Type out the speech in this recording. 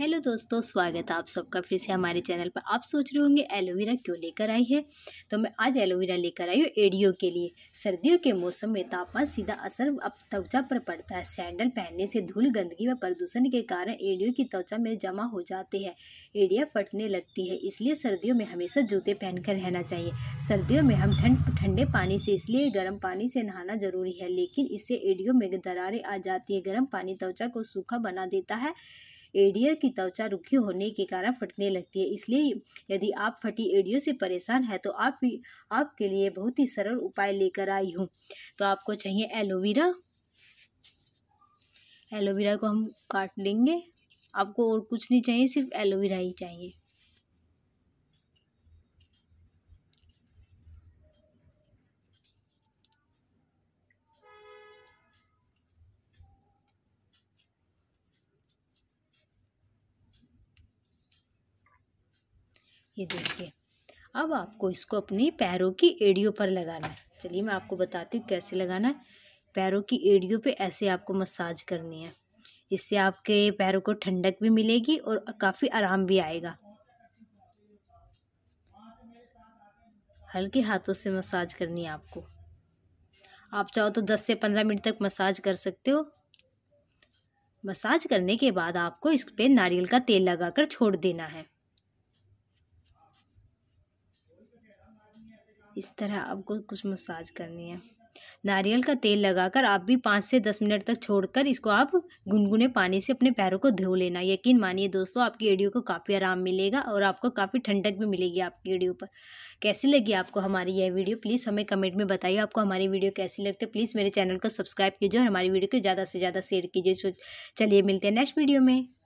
hello दोस्तों स्वागत है आप सबका फिर से हमारे चैनल पर आप सोच रहे होंगे एलोवेरा क्यों लेकर आई है तो मैं आज एलोवेरा लेकर आई हूँ एडियो के लिए सर्दियों के मौसम में तापमान सीधा असर अब त्वचा पर पड़ता है सैंडल पहनने से धूल गंदगी व प्रदूषण के कारण एडियो की त्वचा में जमा हो जाते हैं एडिया फटने लगती है इसलिए सर्दियों में हमेशा जूते पहनकर रहना चाहिए सर्दियों में हम ठंड ठंडे पानी से इसलिए गर्म पानी से नहाना जरूरी है लेकिन इससे एडियो में दरारें आ जाती है गर्म पानी त्वचा को सूखा बना देता है एडियर की त्वचा रुखी होने के कारण फटने लगती है इसलिए यदि आप फटी एडियो से परेशान है तो आप भी आपके लिए बहुत ही सरल उपाय लेकर आई हूँ तो आपको चाहिए एलोवेरा एलोवेरा को हम काट लेंगे आपको और कुछ नहीं चाहिए सिर्फ एलोवेरा ही चाहिए ये देखिए अब आपको इसको अपने पैरों की एड़ियों पर लगाना है चलिए मैं आपको बताती हूँ कैसे लगाना है पैरों की एड़ियों पे ऐसे आपको मसाज करनी है इससे आपके पैरों को ठंडक भी मिलेगी और काफ़ी आराम भी आएगा हल्के हाथों से मसाज करनी है आपको आप चाहो तो दस से पंद्रह मिनट तक मसाज कर सकते हो मसाज करने के बाद आपको इस पर नारियल का तेल लगाकर छोड़ देना है इस तरह आपको कुछ मसाज करनी है नारियल का तेल लगाकर आप भी पाँच से दस मिनट तक छोड़कर इसको आप गुनगुने पानी से अपने पैरों को धो लेना यकीन मानिए दोस्तों आपकी एडियो को काफ़ी आराम मिलेगा और आपको काफ़ी ठंडक भी मिलेगी आपकी एडियो पर कैसी लगी आपको हमारी यह वीडियो प्लीज़ हमें कमेंट में बताइए आपको हमारी वीडियो कैसी लगती है प्लीज़ मेरे चैनल को सब्सक्राइब कीजिए और हमारी वीडियो को ज़्यादा से ज़्यादा शेयर कीजिए चलिए मिलते हैं नेक्स्ट वीडियो में